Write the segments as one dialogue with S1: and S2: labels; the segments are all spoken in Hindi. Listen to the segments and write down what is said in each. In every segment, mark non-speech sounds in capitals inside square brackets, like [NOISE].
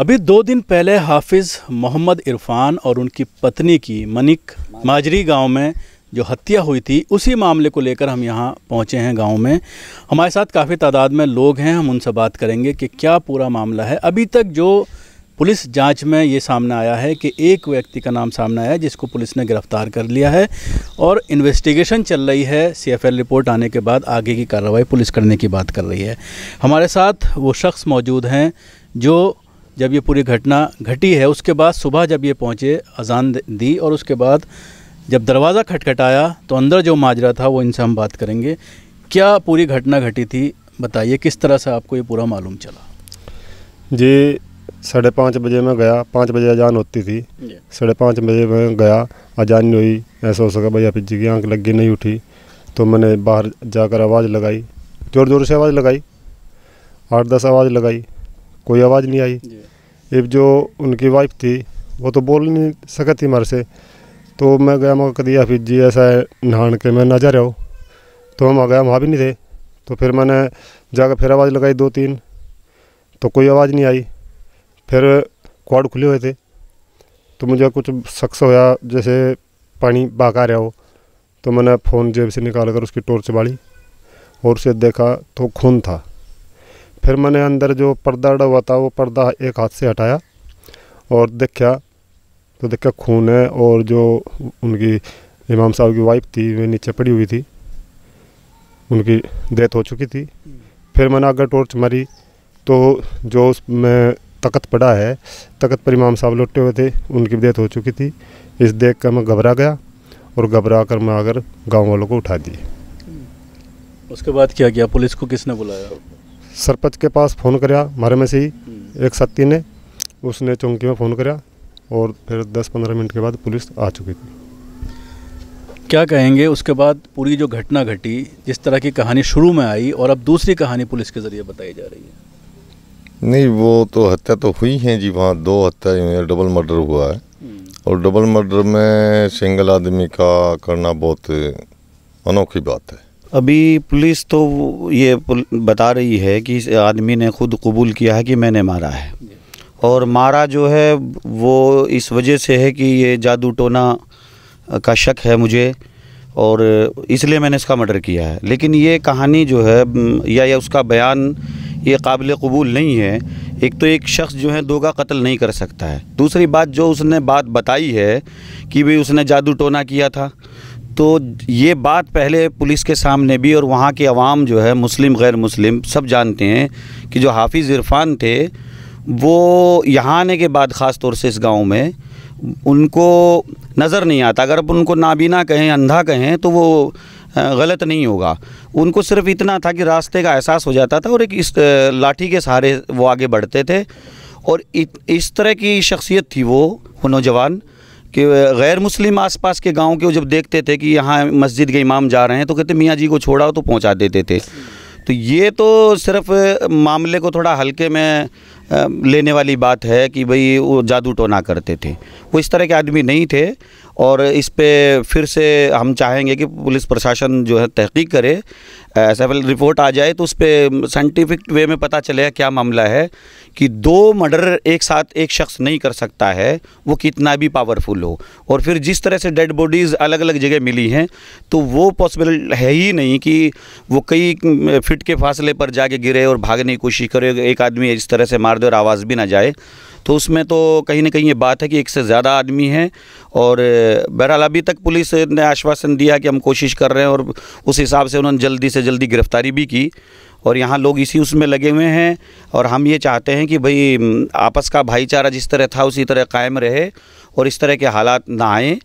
S1: अभी दो दिन पहले हाफिज मोहम्मद इरफान और उनकी पत्नी की मनिक माजरी गांव में जो हत्या हुई थी उसी मामले को लेकर हम यहाँ पहुँचे हैं गांव में हमारे साथ काफ़ी तादाद में लोग हैं हम उनसे बात करेंगे कि क्या पूरा मामला है अभी तक जो पुलिस जांच में ये सामने आया है कि एक व्यक्ति का नाम सामने आया है जिसको पुलिस ने गिरफ्तार कर लिया है और इन्वेस्टिगेशन चल रही है सीएफएल रिपोर्ट आने के बाद आगे की कार्रवाई पुलिस करने की बात कर रही है हमारे साथ वो शख्स मौजूद हैं जो जब ये पूरी घटना घटी है उसके बाद सुबह जब ये पहुँचे अजान दी और उसके बाद जब दरवाज़ा खटखटाया तो अंदर जो माजरा था वो इनसे हम बात करेंगे क्या पूरी घटना घटी थी बताइए किस तरह से आपको ये पूरा मालूम चला
S2: जी साढ़े पाँच बजे मैं गया पाँच बजे अजान होती थी साढ़े पाँच बजे मैं गया अजान नहीं हुई ऐसा हो सका भैया पिज्जी की आँख लगी नहीं उठी तो मैंने बाहर जाकर आवाज़ लगाई ज़ोर ज़ोर से आवाज़ लगाई आठ दस आवाज़ लगाई कोई आवाज़ नहीं आई एक जो उनकी वाइफ थी वो तो बोल नहीं सकती मेरे से तो मैं गया मैं कभी फिर जी ऐसा है के मैं ना जा रहा हूँ तो हम आ गया वहाँ भी नहीं थे तो फिर मैंने जाकर फिर आवाज़ लगाई दो तीन तो कोई आवाज़ नहीं आई फिर क्वाड खुले हुए थे तो मुझे कुछ शख्स होया जैसे पानी बाका रहा हो तो मैंने फ़ोन जेब से निकाल कर उसकी टोर्च बाड़ी और उसे देखा तो खून था फिर मैंने अंदर जो पर्दा अड़ा हुआ था वो पर्दा एक हाथ से हटाया और देखा तो देखा खून है और जो उनकी इमाम साहब की वाइफ थी वे नीचे पड़ी हुई थी उनकी डेथ हो चुकी थी फिर मैंने आगे टॉर्च मारी तो जो उसमें तकत पड़ा है तकत पर इमाम साहब लौटे हुए थे उनकी डेथ हो चुकी थी इस देख कर मैं घबरा गया और घबरा कर मैं आकर गाँव वालों को उठा दिए
S1: उसके बाद क्या किया पुलिस को किसने बुलाया
S2: सरपंच के पास फ़ोन कराया हमारे में से ही हम्म। एक सत्ती ने उसने चौंकी में फ़ोन कराया और फिर 10-15 मिनट के बाद पुलिस आ चुकी थी क्या कहेंगे
S1: उसके बाद पूरी जो घटना घटी जिस तरह की कहानी शुरू में आई और अब दूसरी कहानी पुलिस के ज़रिए बताई जा रही
S3: है नहीं वो तो हत्या तो हुई है जी वहाँ दो हत्या हुई है डबल मर्डर हुआ है हम्म। और डबल मर्डर में सिंगल आदमी का करना बहुत अनोखी बात है
S4: अभी पुलिस तो ये बता रही है कि इस आदमी ने खुद कबूल किया है कि मैंने मारा है और मारा जो है वो इस वजह से है कि ये जादू टोना का शक है मुझे और इसलिए मैंने इसका मर्डर किया है लेकिन ये कहानी जो है या या उसका बयान ये काबिल कबूल नहीं है एक तो एक शख्स जो है दोगा कत्ल नहीं कर सकता है दूसरी बात जो उसने बात बताई है कि भाई उसने जादू टोना किया था तो ये बात पहले पुलिस के सामने भी और वहाँ के आवाम जो है मुस्लिम गैर मुस्लिम सब जानते हैं कि जो हाफिज़ इरफान थे वो यहाँ आने के बाद ख़ास तौर से इस गांव में उनको नज़र नहीं आता अगर आप उनको नाबीना कहें अंधा कहें तो वो गलत नहीं होगा उनको सिर्फ इतना था कि रास्ते का एहसास हो जाता था और एक इस लाठी के सहारे वो आगे बढ़ते थे और इस तरह की शख्सियत थी वो वो नौजवान कि गैर मुस्लिम आसपास के गांव के वो जब देखते थे कि यहाँ मस्जिद के इमाम जा रहे हैं तो कहते मियाँ जी को छोड़ा तो पहुँचा देते थे तो ये तो सिर्फ मामले को थोड़ा हल्के में लेने वाली बात है कि भाई वो जादू टोना करते थे वो इस तरह के आदमी नहीं थे और इस पर फिर से हम चाहेंगे कि पुलिस प्रशासन जो है तहकीक करे एस एफ रिपोर्ट आ जाए तो उस पर साइंटिफिक वे में पता चले क्या मामला है कि दो मर्डर एक साथ एक शख्स नहीं कर सकता है वो कितना भी पावरफुल हो और फिर जिस तरह से डेड बॉडीज़ अलग अलग जगह मिली हैं तो वो पॉसिबल है ही नहीं कि वो कई फिट के फासले पर जाके गिरे और भागने की कोशिश करे एक आदमी इस तरह से मार दे और आवाज़ भी ना जाए तो उसमें तो कहीं ना कहीं ये बात है कि एक से ज़्यादा आदमी हैं और बहरहाल अभी तक पुलिस ने आश्वासन दिया कि हम कोशिश कर रहे हैं और उस हिसाब से उन्होंने जल्दी से जल्दी गिरफ्तारी भी की और यहाँ लोग इसी उसमें लगे हुए हैं और हम ये चाहते हैं कि भाई आपस का भाईचारा जिस तरह था उसी तरह कायम रहे और इस तरह के हालात ना आए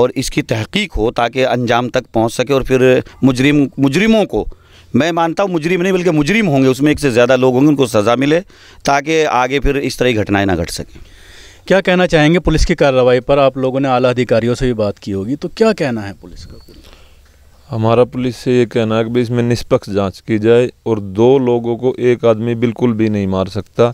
S4: और इसकी तहकीक हो ताकि अंजाम तक पहुँच सके और फिर मुजरिम मुजरिमों को मैं मानता हूँ मुजरिम नहीं बल्कि मुजरिम होंगे उसमें एक से ज़्यादा लोग होंगे उनको सज़ा मिले ताकि आगे फिर इस तरह की घटनाएँ ना घट सकें
S1: क्या कहना चाहेंगे पुलिस की कार्रवाई पर आप लोगों ने आला अधिकारियों से भी बात की होगी तो क्या कहना है पुलिस का
S2: हमारा पुलिस से ये कहना है कि इसमें निष्पक्ष जांच की जाए और दो लोगों को एक आदमी बिल्कुल भी नहीं मार सकता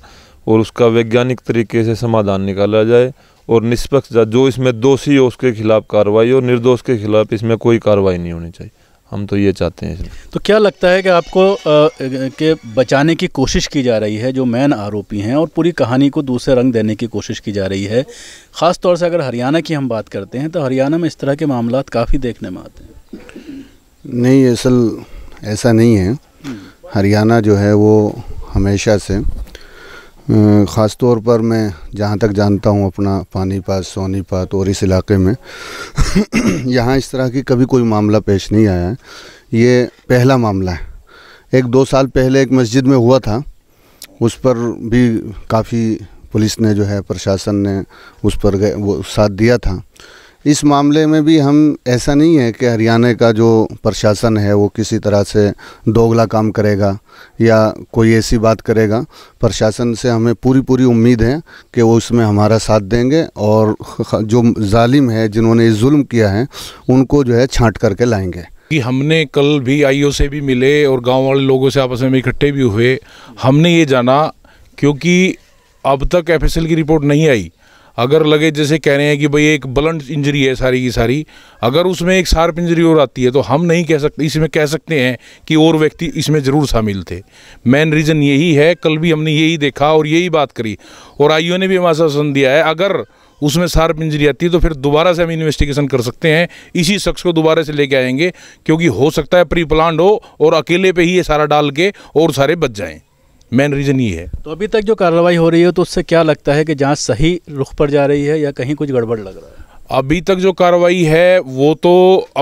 S2: और उसका वैज्ञानिक तरीके से समाधान निकाला जाए और निष्पक्ष जो इसमें दोषी हो उसके खिलाफ कार्रवाई और निर्दोष के खिलाफ इसमें कोई कार्रवाई नहीं होनी चाहिए हम तो ये चाहते हैं
S1: तो क्या लगता है कि आपको के बचाने की कोशिश की जा रही है जो मेन आरोपी हैं और पूरी कहानी को दूसरे रंग देने की कोशिश की जा रही है ख़ास तौर से अगर हरियाणा की हम बात करते हैं तो हरियाणा में इस तरह के मामला काफ़ी देखने में आते हैं
S3: नहीं असल ऐसा नहीं है हम्म। हरियाणा जो है वो हमेशा से ख़ास तौर पर मैं जहाँ तक जानता हूँ अपना पानीपत सोनीपत और इस इलाके में [COUGHS] यहाँ इस तरह की कभी कोई मामला पेश नहीं आया है ये पहला मामला है एक दो साल पहले एक मस्जिद में हुआ था उस पर भी काफ़ी पुलिस ने जो है प्रशासन ने उस पर गए वो साथ दिया था इस मामले में भी हम ऐसा नहीं है कि हरियाणा का जो प्रशासन है वो किसी तरह से दोगला काम करेगा या कोई ऐसी बात करेगा प्रशासन से हमें पूरी पूरी उम्मीद है कि वो उसमें हमारा साथ देंगे और जो जालिम है जिन्होंने जुल्म किया है उनको जो है छांट करके लाएंगे
S5: कि हमने कल भी आईओ से भी मिले और गांव वाले लोगों से आपस में इकट्ठे भी हुए हमने ये जाना क्योंकि अब तक एफ की रिपोर्ट नहीं आई अगर लगे जैसे कह रहे हैं कि भाई एक ब्लंट इंजरी है सारी की सारी अगर उसमें एक शार्प इंजरी और आती है तो हम नहीं कह सकते इसमें कह सकते हैं कि और व्यक्ति इसमें ज़रूर शामिल थे मेन रीज़न यही है कल भी हमने यही देखा और यही बात करी और आईओ ने भी हमारा शासन दिया है अगर उसमें शार्प इंजरी आती है तो फिर दोबारा से हम इन्वेस्टिगेशन कर सकते हैं इसी शख्स को दोबारा से लेके आएंगे क्योंकि हो सकता है प्री प्लान हो और अकेले पे ही ये सारा डाल के और सारे बच जाएँ मेन रीज़न ये है
S1: तो अभी तक जो कार्रवाई हो रही है तो उससे क्या लगता है कि जाँच सही रुख पर जा रही है या कहीं कुछ गड़बड़ लग रहा है
S5: अभी तक जो कार्रवाई है वो तो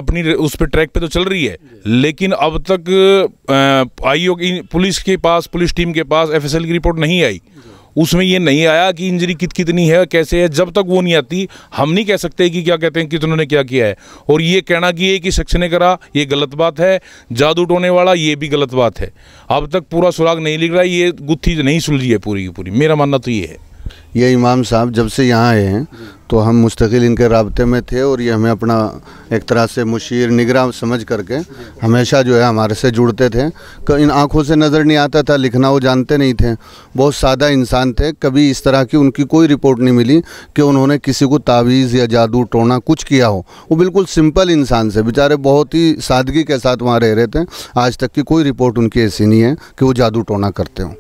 S5: अपनी उस पर ट्रैक पे तो चल रही है लेकिन अब तक आईओ की पुलिस के पास पुलिस टीम के पास एफएसएल की रिपोर्ट नहीं आई उसमें ये नहीं आया कि इंजरी कित कितनी है कैसे है जब तक वो नहीं आती हम नहीं कह सकते कि क्या कहते हैं कितनों ने क्या किया है और ये कहना कि एक ही शख्स ने करा ये गलत बात है जादू टोने वाला ये भी गलत बात है अब तक पूरा सुराग नहीं लिख रहा है ये गुत्थी नहीं सुलझी है पूरी की पूरी मेरा मानना तो ये है
S3: ये इमाम साहब जब से यहाँ आए हैं तो हम मुस्तकिल इनके रबते में थे और ये हमें अपना एक तरह से मुशीर निगरान समझ करके हमेशा जो है हमारे से जुड़ते थे इन आँखों से नज़र नहीं आता था लिखना वो जानते नहीं थे बहुत सादा इंसान थे कभी इस तरह की उनकी कोई रिपोर्ट नहीं मिली कि उन्होंने किसी को तावीज़ या जादू टोना कुछ किया हो वो बिल्कुल सिंपल इंसान से बेचारे बहुत ही सादगी के साथ वहाँ रह रहे थे आज तक की कोई रिपोर्ट उनकी ऐसी नहीं है कि वो जादू टोना करते हों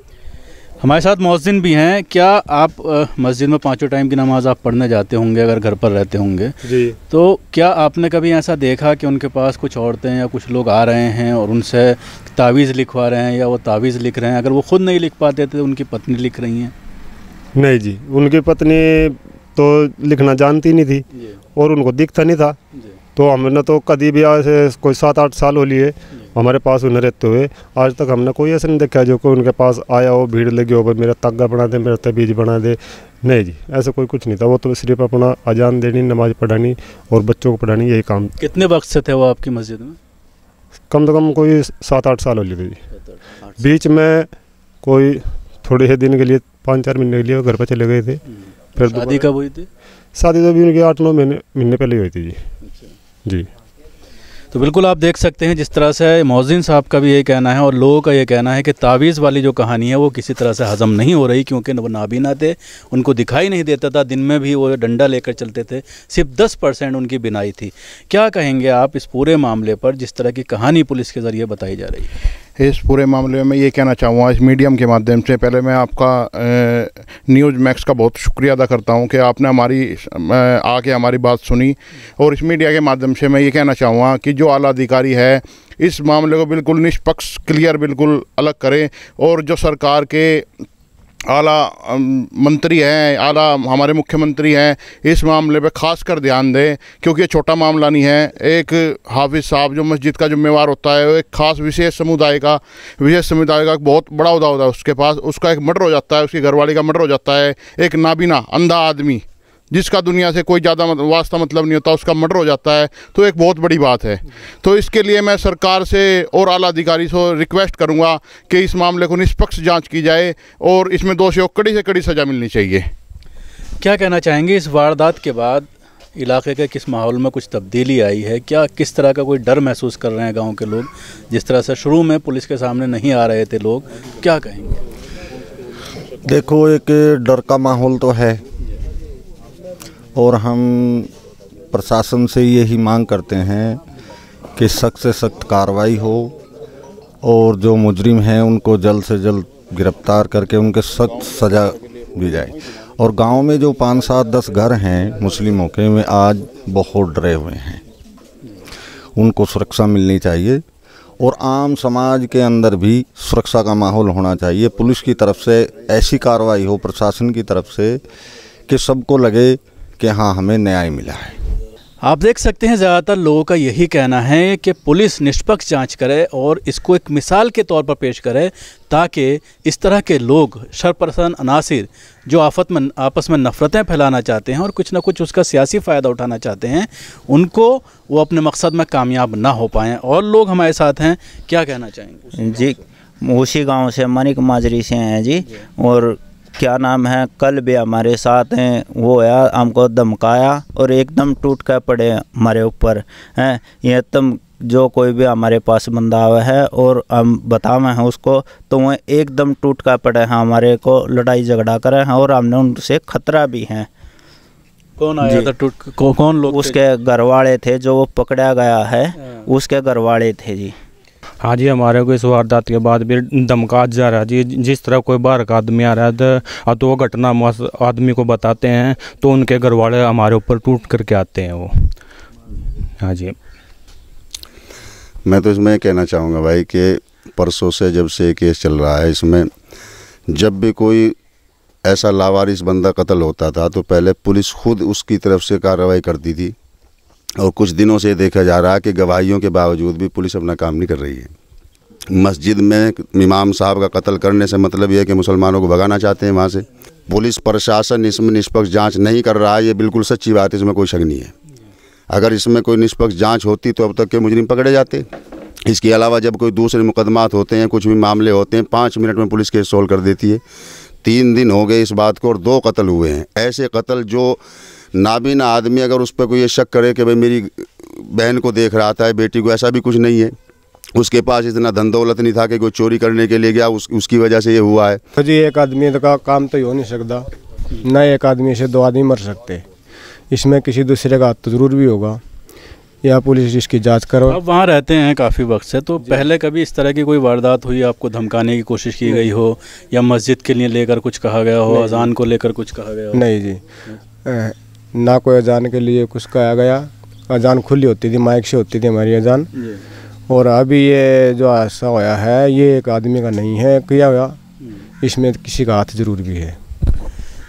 S1: हमारे साथ मौजिन भी हैं क्या आप मस्जिद में पाँचों टाइम की नमाज आप पढ़ने जाते होंगे अगर घर पर रहते होंगे जी तो क्या आपने कभी ऐसा देखा कि उनके पास कुछ औरतें या कुछ लोग आ रहे हैं और उनसे तावीज़ लिखवा रहे हैं या वो तावीज़ लिख रहे हैं अगर वो ख़ुद नहीं लिख पाते तो उनकी पत्नी लिख रही हैं
S2: नहीं जी उनकी पत्नी तो लिखना जानती नहीं थी और उनको दिखता नहीं था तो हमने तो कभी भी कोई सात आठ साल हो लिए हमारे पास उन्हें रहते हुए आज तक हमने कोई ऐसा नहीं देखा जो कोई उनके पास आया हो भीड़ लगी हो भाई मेरा तागा बना दे मेरा तबीज बना दे नहीं जी ऐसा कोई कुछ नहीं था वो तो सिर्फ अपना अजान देनी नमाज पढ़ानी और बच्चों को पढ़ानी यही काम
S1: कितने वक्त से थे वो आपकी मस्जिद में
S2: कम से कम कोई सात आठ साल हो लिए थे जी बीच में कोई थोड़े से दिन के लिए पाँच चार महीने के लिए घर पर चले गए थे हम्म। फिर शादी कब हुई थी शादी तो भी उनकी आठ नौ महीने महीने पहले ही हुई थी जी अच्छा। जी तो बिल्कुल
S1: आप देख सकते हैं जिस तरह से मोजिन साहब का भी ये कहना है और लोगों का ये कहना है कि तावीज़ वाली जो कहानी है वो किसी तरह से हज़म नहीं हो रही क्योंकि वो नाबीना थे उनको दिखाई नहीं देता था दिन में भी वो डंडा लेकर चलते थे सिर्फ दस परसेंट उनकी बिनाई थी क्या कहेंगे आप इस पूरे मामले पर जिस तरह की कहानी पुलिस के ज़रिए बताई जा रही है
S5: इस पूरे मामले में ये कहना चाहूँगा इस मीडियम के माध्यम से पहले मैं आपका न्यूज़ मैक्स का बहुत शुक्रिया अदा करता हूँ कि आपने हमारी आके हमारी बात सुनी और इस मीडिया के माध्यम से मैं ये कहना चाहूँगा कि जो आला अधिकारी है इस मामले को बिल्कुल निष्पक्ष क्लियर बिल्कुल अलग करें और जो सरकार के आला मंत्री हैं आला हमारे मुख्यमंत्री हैं इस मामले पे ख़ास कर ध्यान दें क्योंकि ये छोटा मामला नहीं है एक हाफिज़ साहब जो मस्जिद का जिम्मेवार होता है वो एक ख़ास विशेष समुदाय का विशेष समुदाय का बहुत बड़ा उदा होता है उसके पास उसका एक मर्डर हो जाता है उसकी घरवाली का मर्डर हो जाता है एक नाबीना अंधा आदमी जिसका दुनिया से कोई ज़्यादा मतलब, वास्ता मतलब नहीं होता उसका मर्डर हो जाता है तो एक बहुत बड़ी बात है तो इसके लिए मैं सरकार से और आला अधिकारी से रिक्वेस्ट करूँगा कि इस मामले को निष्पक्ष जाँच की जाए और इसमें दोषियों को कड़ी से कड़ी सज़ा मिलनी चाहिए क्या कहना चाहेंगे इस
S1: वारदात के बाद इलाके के किस माहौल में कुछ तब्दीली आई है क्या किस तरह का कोई डर महसूस कर रहे हैं गांव के लोग जिस तरह से शुरू में पुलिस के सामने नहीं आ रहे थे लोग क्या कहेंगे
S3: देखो एक डर का माहौल तो है और हम प्रशासन से यही मांग करते हैं कि सख्त से सख्त कार्रवाई हो और जो मुजरिम हैं उनको जल्द से जल्द गिरफ्तार करके उनके सख्त सज़ा दी जाए और गांव में जो पाँच सात दस घर हैं मुस्लिमों के वे आज बहुत डरे हुए हैं उनको सुरक्षा मिलनी चाहिए और आम समाज के अंदर भी सुरक्षा का माहौल होना चाहिए पुलिस की तरफ से ऐसी कार्रवाई हो प्रशासन की तरफ से कि सबको लगे कि हाँ हमें न्याय मिला है
S1: आप देख सकते हैं ज़्यादातर लोगों का यही कहना है कि पुलिस निष्पक्ष जांच करे और इसको एक मिसाल के तौर पर पेश करे ताकि इस तरह के लोग शरपरसन अनासिर जो आफत में आपस में नफ़रतें फैलाना चाहते हैं और कुछ ना कुछ उसका सियासी फ़ायदा उठाना चाहते हैं उनको वो अपने मकसद में कामयाब ना हो पाएँ
S4: और लोग हमारे साथ हैं क्या कहना चाहेंगे जी उसी गाँव से मनिक माजरी से हैं जी और क्या नाम है कल भी हमारे साथ हैं वो आया हमको धमकाया और एकदम टूट कर पड़े हमारे ऊपर हैं ये तुम जो कोई भी हमारे पास बंदा हुआ है और हम बतावे हैं उसको तो वह एकदम टूट कर पड़े हैं हमारे को लड़ाई झगड़ा करें हैं और हमने उनसे खतरा भी है कौन आया था टूट कौन लोग उसके घर वाले थे जो वो पकड़ा गया है हाँ। उसके घर वाले थे जी
S1: हाँ जी हमारे को इस वारदात के बाद भी धमका जा रहा है जी जिस तरह कोई बाहर का आदमी आ रहा है तो वो घटना आदमी को बताते हैं तो उनके घर वाले हमारे ऊपर टूट करके आते हैं वो हाँ जी
S3: मैं तो इसमें कहना चाहूँगा भाई कि परसों से जब से केस चल रहा है इसमें जब भी कोई ऐसा लावारिस बंदा कत्ल होता था तो पहले पुलिस खुद उसकी तरफ से कार्रवाई करती थी और कुछ दिनों से देखा जा रहा है कि गवाहियों के बावजूद भी पुलिस अपना काम नहीं कर रही है मस्जिद में इमाम साहब का कत्ल करने से मतलब यह है कि मुसलमानों को भगाना चाहते हैं वहाँ से पुलिस प्रशासन इसमें निष्पक्ष जांच नहीं कर रहा है ये बिल्कुल सच्ची बात है इसमें कोई शक नहीं है अगर इसमें कोई निष्पक्ष जांच होती तो अब तक के मुजरिम पकड़े जाते इसके अलावा जब कोई दूसरे मुकदमात होते हैं कुछ भी मामले होते हैं पाँच मिनट में पुलिस केस सोल्व कर देती है तीन दिन हो गए इस बात को और दो कत्ल हुए हैं ऐसे कत्ल जो नाबीना आदमी अगर उस पर कोई ये शक करे कि भाई मेरी बहन को देख रहा था बेटी को ऐसा भी कुछ नहीं है उसके पास इतना धन दौलत नहीं था कि कोई चोरी करने के लिए गया उस, उसकी वजह से ये हुआ
S2: है तो जी एक आदमी तो का काम तो हो नहीं सकता न एक आदमी से दो आदमी मर सकते इसमें किसी दूसरे का हाथ तो ज़रूर भी होगा या पुलिस इसकी जांच करो आप वहाँ रहते
S1: हैं काफ़ी वक्त से तो पहले कभी इस तरह की कोई वारदात हुई आपको धमकाने की कोशिश की गई हो या मस्जिद के लिए लेकर कुछ कहा गया हो अजान को लेकर कुछ कहा गया हो नहीं जी
S2: ना कोई अजान के लिए कुछ कहा गया अजान खुली होती थी माइक से होती थी हमारी अजान और अभी ये जो ऐसा होया है ये एक आदमी का नहीं है किया हुआ इसमें किसी का हाथ ज़रूर भी है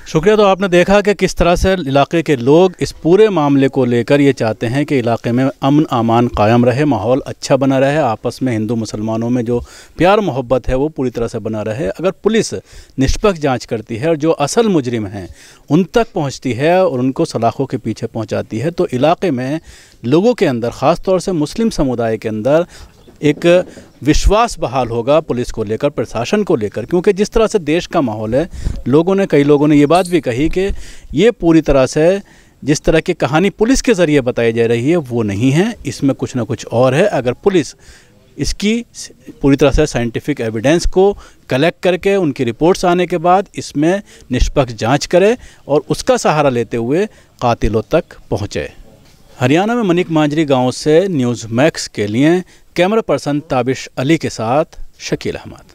S1: शुक्रिया तो आपने देखा कि किस तरह से इलाके के लोग इस पूरे मामले को लेकर ये चाहते हैं कि इलाके में अमन अमान कायम रहे माहौल अच्छा बना रहे आपस में हिंदू मुसलमानों में जो प्यार मोहब्बत है वो पूरी तरह से बना रहे अगर पुलिस निष्पक्ष जांच करती है और जो असल मुजरिम हैं उन तक पहुंचती है और उनको सलाखों के पीछे पहुँचाती है तो इलाके में लोगों के अंदर ख़ास तौर से मुस्लिम समुदाय के अंदर एक विश्वास बहाल होगा पुलिस को लेकर प्रशासन को लेकर क्योंकि जिस तरह से देश का माहौल है लोगों ने कई लोगों ने ये बात भी कही कि ये पूरी तरह से जिस तरह की कहानी पुलिस के ज़रिए बताई जा रही है वो नहीं है इसमें कुछ ना कुछ और है अगर पुलिस इसकी पूरी तरह से साइंटिफिक एविडेंस को कलेक्ट करके उनकी रिपोर्ट्स आने के बाद इसमें निष्पक्ष जांच करे और उसका सहारा लेते हुए कातिलों तक पहुँचे हरियाणा में मनिक मांजरी गांव से न्यूज़ मैक्स के लिए कैमरा पर्सन ताबिश अली के साथ शकील अहमद